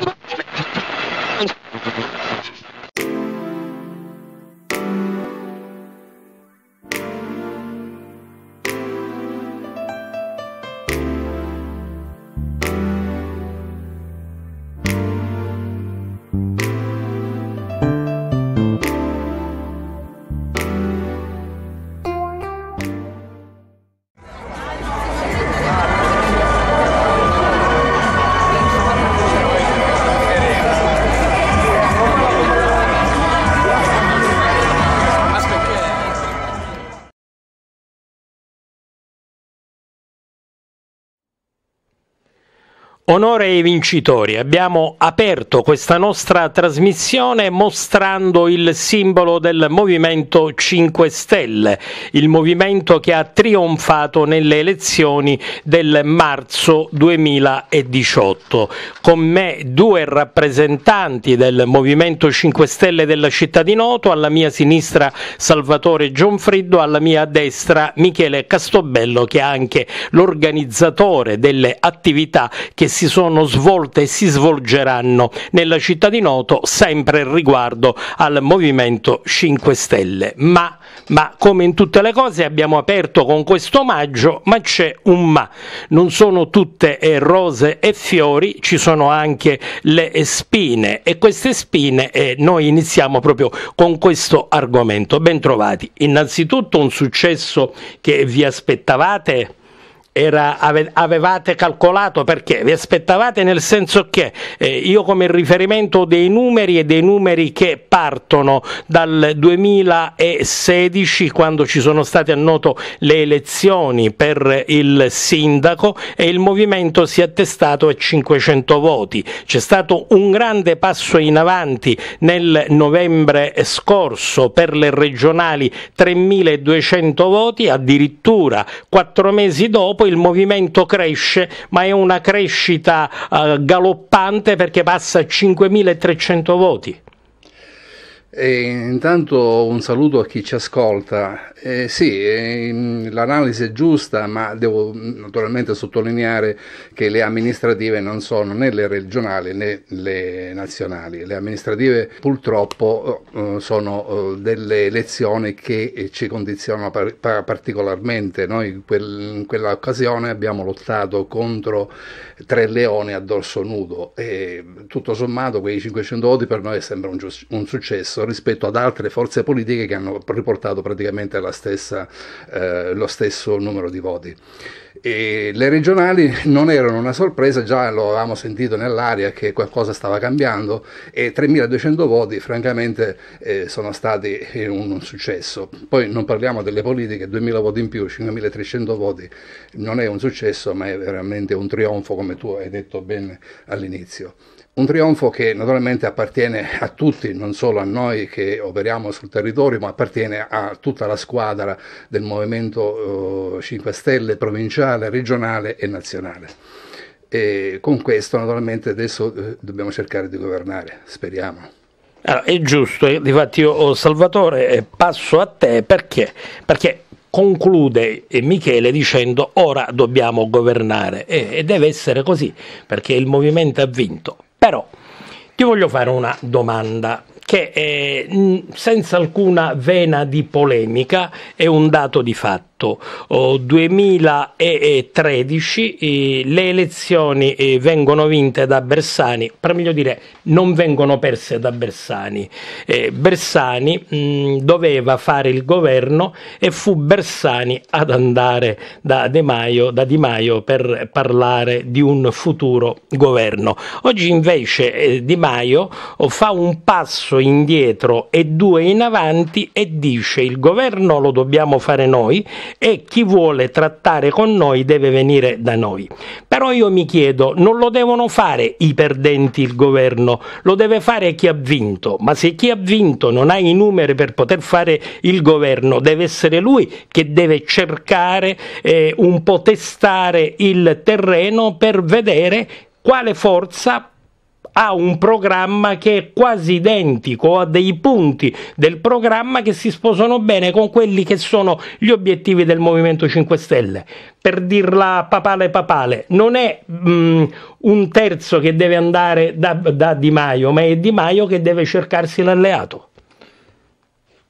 Thank you. Onore ai vincitori, abbiamo aperto questa nostra trasmissione mostrando il simbolo del Movimento 5 Stelle, il movimento che ha trionfato nelle elezioni del marzo 2018. Con me due rappresentanti del Movimento 5 Stelle della città di Noto, alla mia sinistra Salvatore Gionfriddo, alla mia destra Michele Castobello che è anche l'organizzatore delle attività che si si sono svolte e si svolgeranno nella città di Noto sempre riguardo al Movimento 5 Stelle. Ma, ma come in tutte le cose abbiamo aperto con questo omaggio, ma c'è un ma. Non sono tutte eh, rose e fiori, ci sono anche le spine e queste spine eh, noi iniziamo proprio con questo argomento. Bentrovati. Innanzitutto un successo che vi aspettavate? era, avevate calcolato perché vi aspettavate nel senso che eh, io come riferimento dei numeri e dei numeri che partono dal 2016 quando ci sono state a noto le elezioni per il sindaco e il movimento si è attestato a 500 voti. C'è stato un grande passo in avanti nel novembre scorso per le regionali 3200 voti, addirittura quattro mesi dopo poi il movimento cresce, ma è una crescita eh, galoppante perché passa a 5.300 voti. E intanto un saluto a chi ci ascolta. Eh, sì, eh, l'analisi è giusta, ma devo mm, naturalmente sottolineare che le amministrative non sono né le regionali né le nazionali. Le amministrative purtroppo eh, sono eh, delle elezioni che ci condizionano particolarmente. Noi quel, in quell'occasione abbiamo lottato contro tre leoni a dorso nudo e tutto sommato quei 500 voti per noi sembra un, un successo basso rispetto ad altre forze politiche che hanno riportato praticamente stessa, eh, lo stesso numero di voti. E le regionali non erano una sorpresa, già lo avevamo sentito nell'aria che qualcosa stava cambiando e 3.200 voti francamente eh, sono stati un, un, successo. Poi non parliamo delle politiche, 2.000 voti in più, 5.300 voti, non è un successo ma è veramente un trionfo come tu hai detto bene all'inizio. Un trionfo che naturalmente appartiene a tutti, non solo a noi noi che operiamo sul territorio, ma appartiene a tutta la squadra del Movimento 5 eh, Stelle provinciale, regionale e nazionale. E con questo naturalmente adesso eh, dobbiamo cercare di governare, speriamo. Allora, è giusto, eh, infatti io oh, Salvatore passo a te perché? Perché conclude Michele dicendo ora dobbiamo governare e deve essere così perché il movimento ha vinto. Però ti voglio fare una domanda che eh, senza alcuna vena di polemica è un dato di fatto. 2013 le elezioni vengono vinte da Bersani, per meglio dire non vengono perse da Bersani. Bersani doveva fare il governo e fu Bersani ad andare da De Maio, da di Maio per parlare di un futuro governo. Oggi invece eh, Di Maio fa un passo indietro e due in avanti e dice il governo lo dobbiamo fare noi e chi vuole trattare con noi deve venire da noi. Però io mi chiedo, non lo devono fare i perdenti il governo, lo deve fare chi ha vinto, ma se chi ha vinto non ha i numeri per poter fare il governo, deve essere lui che deve cercare eh, un po' testare il terreno per vedere quale forza ha un programma che è quasi identico, a dei punti del programma che si sposano bene con quelli che sono gli obiettivi del Movimento 5 Stelle. Per dirla papale papale, non è mh, mm, un terzo che deve andare da, da Di Maio, ma è Di Maio che deve cercarsi l'alleato.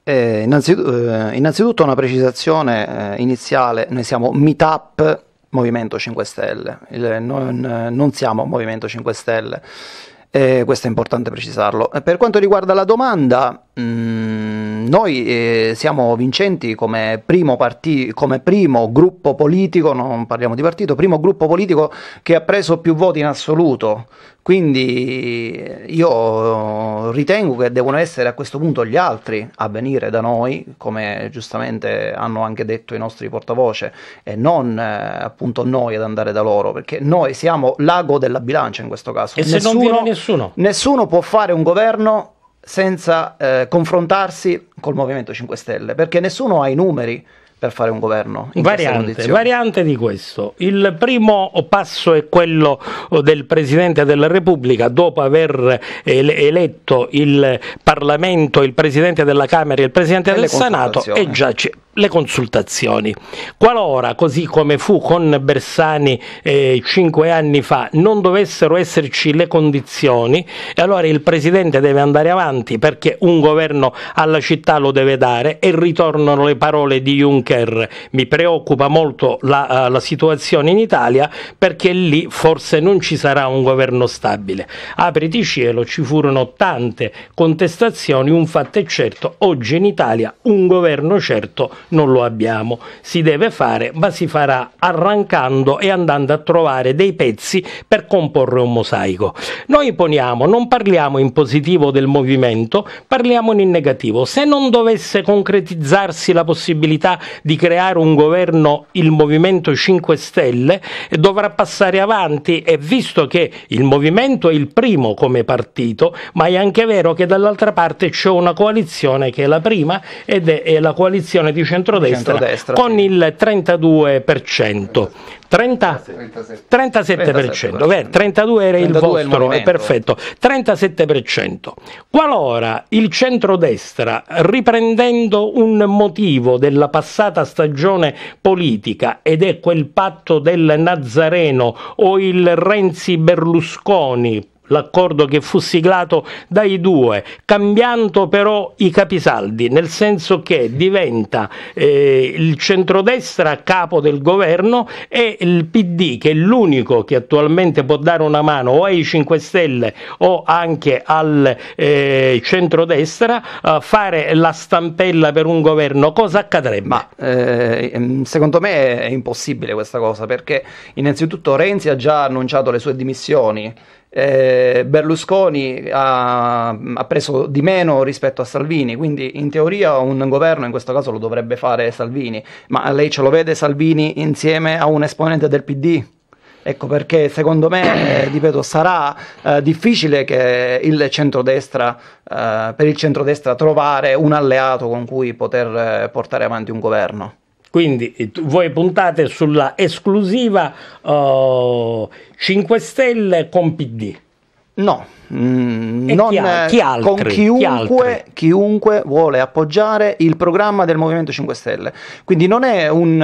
Eh, innanzitutto, eh, innanzitutto, una precisazione eh, iniziale, noi siamo Meetup Movimento 5 Stelle, Il, non, eh, non siamo Movimento 5 Stelle eh, questo è importante precisarlo. Eh, per quanto riguarda la domanda, mh, mm, noi eh, siamo vincenti come primo, parti- come primo, gruppo politico, non parliamo di partito, primo gruppo politico che ha preso più voti in assoluto. Quindi eh, io ritengo che devono essere a questo punto gli altri a venire da noi, come giustamente hanno anche detto i nostri portavoce, e non eh, appunto noi ad andare da loro, perché noi siamo l'ago della bilancia in questo caso. E nessuno, se non viene nessuno? Nessuno può fare un governo senza eh, confrontarsi col Movimento 5 Stelle, perché nessuno ha i numeri per fare un governo. In variante, variante di questo. Il primo passo è quello oh, del Presidente della Repubblica, dopo aver eletto il Parlamento, il Presidente della Camera e il Presidente e del Senato, e già c'è le consultazioni. Qualora, così come fu con Bersani eh, cinque anni fa, non dovessero esserci le condizioni, allora il Presidente deve andare avanti perché un governo alla città lo deve dare e ritornano le parole di Juncker. Mi preoccupa molto la, eh, la situazione in Italia perché lì forse non ci sarà un governo stabile. Apriti cielo, ci furono tante contestazioni, un fatto è certo, oggi in Italia un governo certo non lo abbiamo. Si deve fare, ma si farà arrancando e andando a trovare dei pezzi per comporre un mosaico. Noi poniamo, non parliamo in positivo del movimento, parliamo in negativo. Se non dovesse concretizzarsi la possibilità di creare un governo il Movimento 5 Stelle, dovrà passare avanti e visto che il Movimento è il primo come partito, ma è anche vero che dall'altra parte c'è una coalizione che è la prima ed è la coalizione di centro centrodestra, centrodestra con sì. il 32%. 30, 37%, 37%. Beh, 32 era 32 il vostro, il perfetto, 37%. Qualora il centrodestra, riprendendo un motivo della passata stagione politica, ed è quel patto del Nazareno o il Renzi Berlusconi, l'accordo che fu siglato dai due, cambiando però i capisaldi, nel senso che diventa eh, il centrodestra capo del governo e il PD, che è l'unico che attualmente può dare una mano o ai 5 Stelle o anche al eh, centrodestra, a fare la stampella per un governo, cosa accadrebbe? Ma, eh, ehm, secondo me è impossibile questa cosa perché innanzitutto Renzi ha già annunciato le sue dimissioni eh, Berlusconi ha, ha, preso di meno rispetto a Salvini, quindi in teoria un governo in questo caso lo dovrebbe fare Salvini, ma lei ce lo vede Salvini insieme a un esponente del PD? Ecco perché secondo me, eh, ripeto, sarà eh, difficile che il centrodestra, eh, per il centrodestra trovare un alleato con cui poter eh, portare avanti un governo. Quindi eh, voi puntate sulla esclusiva uh, eh, 5 Stelle con PD. No, mm, non, chi, ha, chi con chiunque, chi chiunque, vuole appoggiare il programma del Movimento 5 Stelle. Quindi non è un, eh,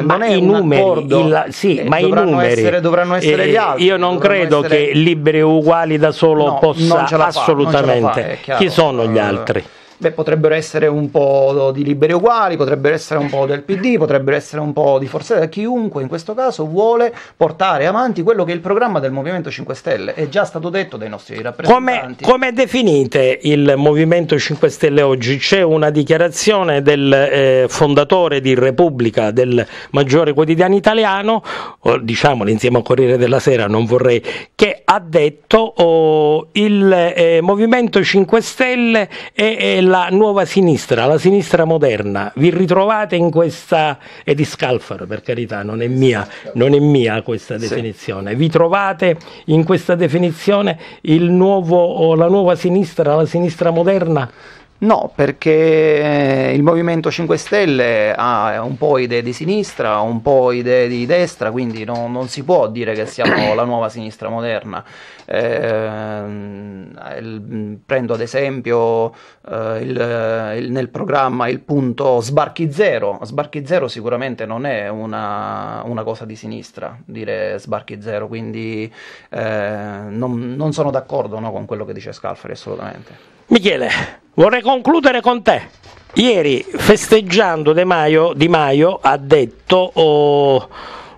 ma non è un numeri, accordo, il, sì, eh, ma dovranno i numeri, essere, dovranno essere eh, gli altri. Io non credo essere... che Liberi Uguali da solo no, possa fa, assolutamente. Fa, chi sono gli altri? Uh, Beh, potrebbero essere un po' di liberi uguali, potrebbero essere un po' del PD, potrebbero essere un po' di Forza Italia, chiunque in questo caso vuole portare avanti quello che è il programma del Movimento 5 Stelle, è già stato detto dai nostri rappresentanti. Come, come definite il Movimento 5 Stelle oggi? C'è una dichiarazione del eh, fondatore di Repubblica, del maggiore quotidiano italiano, diciamolo insieme a Corriere della Sera, non vorrei, che ha detto oh, il eh, Movimento 5 Stelle e, la nuova sinistra, la sinistra moderna. Vi ritrovate in questa, è di Scalfaro per carità, non è mia, non è mia questa definizione. Sì. Vi trovate in questa definizione nuovo, oh, la nuova sinistra, la sinistra moderna? No, perché eh, il Movimento 5 Stelle ha un po' idee di sinistra, un po' idee di destra, quindi no, non si può dire che siamo la nuova sinistra moderna. Eh, prendo ad esempio eh, il, il, nel programma il punto sbarchi zero. Sbarchi zero sicuramente non è una, una cosa di sinistra, dire sbarchi zero, quindi eh, non, non, sono d'accordo no, con quello che dice Scalfari assolutamente. Michele, vorrei concludere con te. Ieri festeggiando De Maio, Di Maio ha detto... Oh,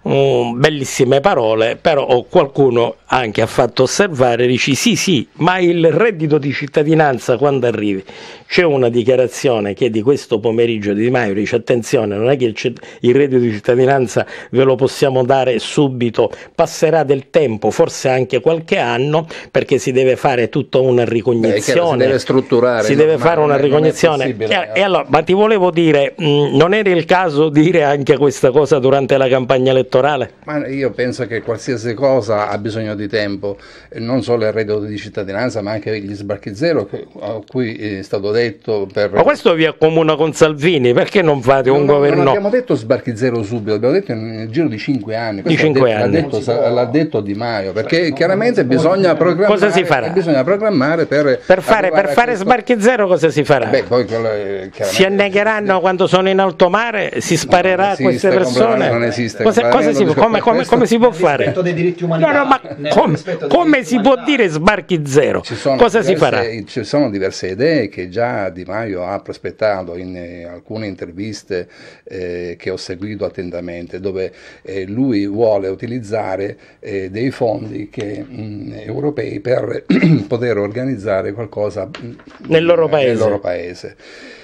um, bellissime parole, però qualcuno anche ha fatto osservare, dici sì sì, ma il reddito di cittadinanza quando arrivi? C'è una dichiarazione che è di questo pomeriggio di Di Maio dice attenzione, non è che il, il reddito di cittadinanza ve lo possiamo dare subito, passerà del tempo, forse anche qualche anno, perché si deve fare tutta una ricognizione. Beh, si deve strutturare. Si no? deve fare una ricognizione. E, eh. e allora, ma ti volevo dire, mh, mm, non era il caso dire anche questa cosa durante la campagna elettorale? elettorale? Ma io penso che qualsiasi cosa ha bisogno di tempo, non solo il reddito di cittadinanza, ma anche gli sbarchi zero, a cui è stato detto per... Ma questo vi accomuna con Salvini, perché non fate un no, governo? Non abbiamo detto sbarchi zero subito, abbiamo detto nel giro di 5 anni. Di 5 detto, anni. L'ha detto, può... l'ha detto, Di Maio, perché no, chiaramente bisogna programmare, cosa si farà? bisogna programmare per... Per fare, per fare questo... sbarchi zero cosa si farà? Beh, poi quello è, si annegheranno quando sono in alto mare? Si sparerà a no, queste persone? Non esiste. Cosa, cosa si può, come, come, come, si può fare? Umanità, no, no, ma come, come si può dire sbarchi zero? Cosa diverse, si farà? Ci sono diverse idee che già Di Maio ha prospettato in eh, alcune interviste eh, che ho seguito attentamente, dove eh, lui vuole utilizzare eh, dei fondi che, mh, mm, europei per poter organizzare qualcosa mm, nel loro paese. Nel loro paese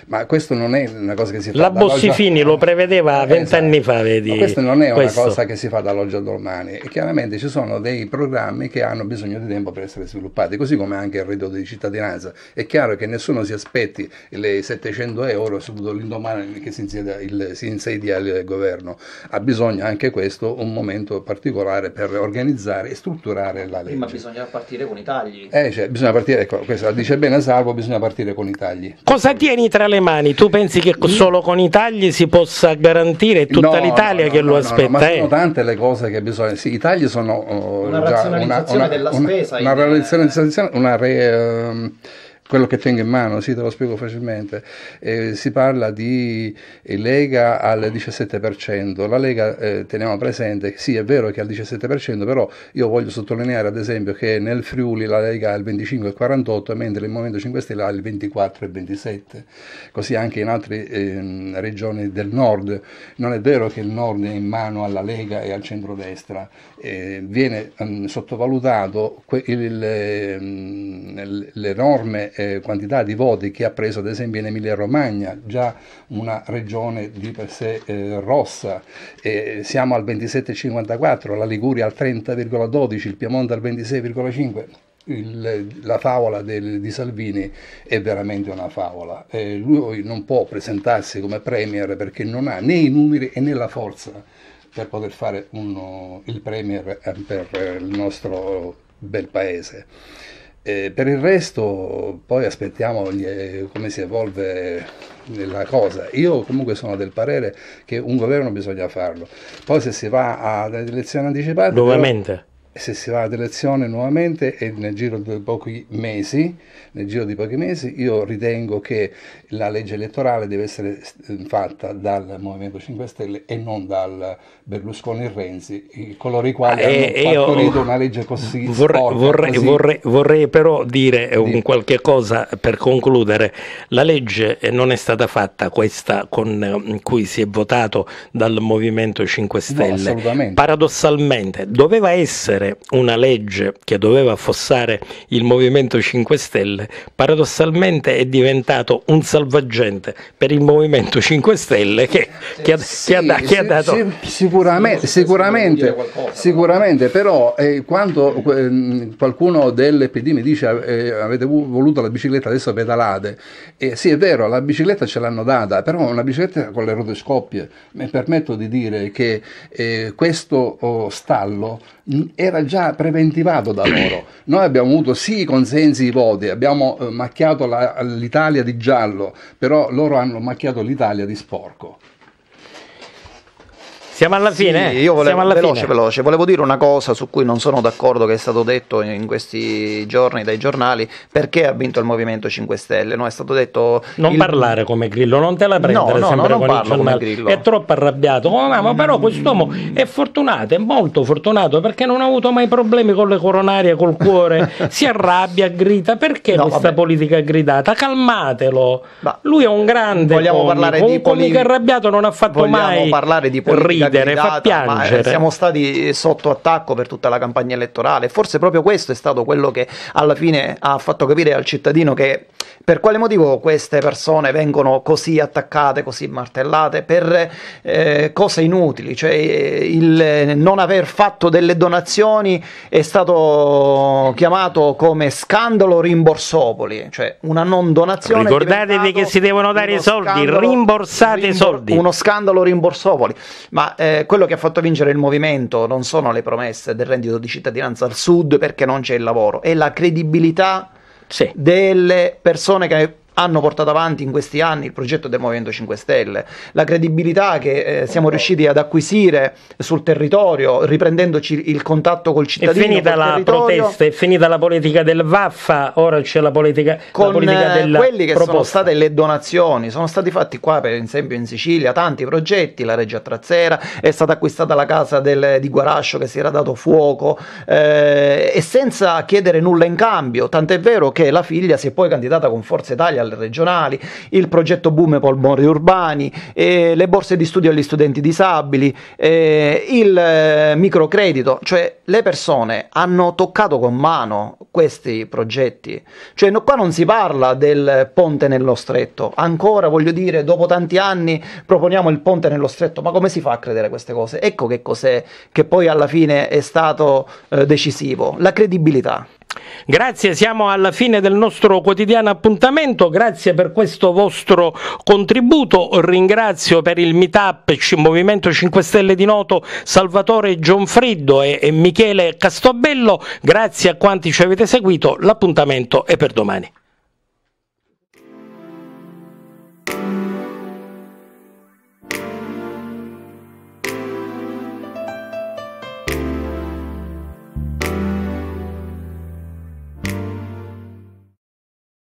ma questo non è una cosa che si fa la Bossifini lo prevedeva esatto. vent'anni esatto. fa vedi ma questo non è questo. una cosa che si fa dall'oggi al domani e chiaramente ci sono dei programmi che hanno bisogno di tempo per essere sviluppati così come anche il reddito di cittadinanza è chiaro che nessuno si aspetti le 700 euro subito l'indomani che si insedia il, si insedia il governo ha bisogno anche questo un momento particolare per organizzare e strutturare la legge ma bisogna partire con i tagli eh, cioè, bisogna partire ecco, questo dice bene Salvo bisogna partire con i tagli cosa tieni tra le le mani, tu pensi che solo con i tagli si possa garantire tutta no, l'Italia no, no, che lo aspetta? ma eh. sono tante le cose che bisogna. Sì, I tagli sono uh, una razionalizzazione una, della una, spesa. Una, una razionalizzazione, una re, uh, quello che tengo in mano, sì, te lo spiego facilmente. Eh, si parla di eh, Lega al 17%. La Lega, eh, teniamo presente, sì, è vero che è al 17%, però io voglio sottolineare, ad esempio, che nel Friuli la Lega ha il 25 e 48, mentre il Movimento 5 Stelle ha il 24 e 27. Così anche in altre eh, regioni del nord. Non è vero che il nord è in mano alla Lega e al centrodestra. Eh, viene mh, ehm, sottovalutato que- il, il, ehm, l'enorme eh, quantità di voti che ha preso ad esempio in Emilia Romagna, già una regione di per sé eh, rossa, eh, siamo al 27,54, la Liguria al 30,12, il Piemonte al 26,5. Il, la favola del, di Salvini è veramente una favola. Eh, lui non può presentarsi come premier perché non ha né i numeri né la forza per poter fare uno, il premier eh, per eh, il nostro bel paese. Eh, per il resto poi aspettiamo gli, eh, come si evolve la cosa. Io comunque sono del parere che un governo bisogna farlo. Poi se si va ad elezioni anticipate... Nuovamente? Però se si va ad elezione nuovamente e nel giro di pochi mesi, nel giro di pochi mesi io ritengo che la legge elettorale deve essere eh, fatta dal Movimento 5 Stelle e non dal Berlusconi e Renzi, coloro i quali eh, hanno partorito una legge così vorrei, sporca, vorrei, così. vorrei, vorrei però dire Dico. Eh, un qualche cosa per concludere. La legge eh, non è stata fatta questa con cui si è votato dal Movimento 5 Stelle. No, Paradossalmente doveva essere approvare una legge che doveva affossare il Movimento 5 Stelle, paradossalmente è diventato un salvagente per il Movimento 5 Stelle che, che, ha, sì, che, ha, che ha, dato... sicuramente, sicuramente, sicuramente, però eh, quando eh, qualcuno dell'EPD mi dice eh, avete voluto la bicicletta, adesso pedalate, eh, sì è vero, la bicicletta ce l'hanno data, però una bicicletta con le rotoscoppie, mi permetto di dire che eh, questo oh, stallo mm, era era già preventivato da loro. Noi abbiamo avuto sì i consensi, i voti, abbiamo eh, macchiato la, l'Italia di giallo, però loro hanno macchiato l'Italia di sporco. Siamo alla fine. Eh? io volevo, veloce, fine. veloce, volevo dire una cosa su cui non sono d'accordo che è stato detto in questi giorni dai giornali, perché ha vinto il Movimento 5 Stelle. No, è stato detto... Non il... parlare come Grillo, non te la prendere no, no, sempre no, con parlo come Grillo. È troppo arrabbiato. Oh, no, ma però quest'uomo è fortunato, è molto fortunato, perché non ha avuto mai problemi con le coronarie, col cuore. si arrabbia, grida. Perché no, questa vabbè. politica gridata? Calmatelo. Ma Lui è un grande... Vogliamo comico, parlare di... Un comico arrabbiato non ha fatto Vogliamo mai... parlare di politica ridere, fa eh, piangere. siamo stati sotto attacco per tutta la campagna elettorale. Forse proprio questo è stato quello che alla fine ha fatto capire al cittadino che per quale motivo queste persone vengono così attaccate, così martellate, per eh, cose inutili, cioè eh, il non aver fatto delle donazioni è stato chiamato come scandalo rimborsopoli, cioè una non donazione. Ricordatevi che si devono dare i soldi, rimborsate i rimbo- soldi. Uno scandalo rimborsopoli, ma eh, quello che ha fatto vincere il movimento non sono le promesse del reddito di cittadinanza al sud perché non c'è il lavoro, è la credibilità sì. delle persone che hanno portato avanti in questi anni il progetto del Movimento 5 Stelle, la credibilità che eh, siamo riusciti ad acquisire sul territorio, riprendendoci il contatto col cittadino. È finita la protesta, è finita la politica del Vaffa, ora c'è la politica, Con, la politica eh, della quelli che proposta. sono state le donazioni, sono stati fatti qua per esempio in Sicilia tanti progetti, la Regia Trazzera, è stata acquistata la casa del, di Guarascio che si era dato fuoco eh, e senza chiedere nulla in cambio, tant'è vero che la figlia si è poi candidata con Forza Italia alle regionali, il progetto Boom per Bonri Urbani, eh, le borse di studio agli studenti disabili, eh, il eh, microcredito, cioè le persone hanno toccato con mano questi progetti. Cioè no, qua non si parla del ponte nello stretto, ancora voglio dire, dopo tanti anni proponiamo il ponte nello stretto, ma come si fa a credere a queste cose? Ecco che cos'è che poi alla fine è stato eh, decisivo, la credibilità. Grazie, siamo alla fine del nostro quotidiano appuntamento, grazie per questo vostro contributo, ringrazio per il meetup Movimento 5 Stelle di Noto Salvatore Gionfriddo e, e Michele Castobello, grazie a quanti ci avete seguito, l'appuntamento è per domani.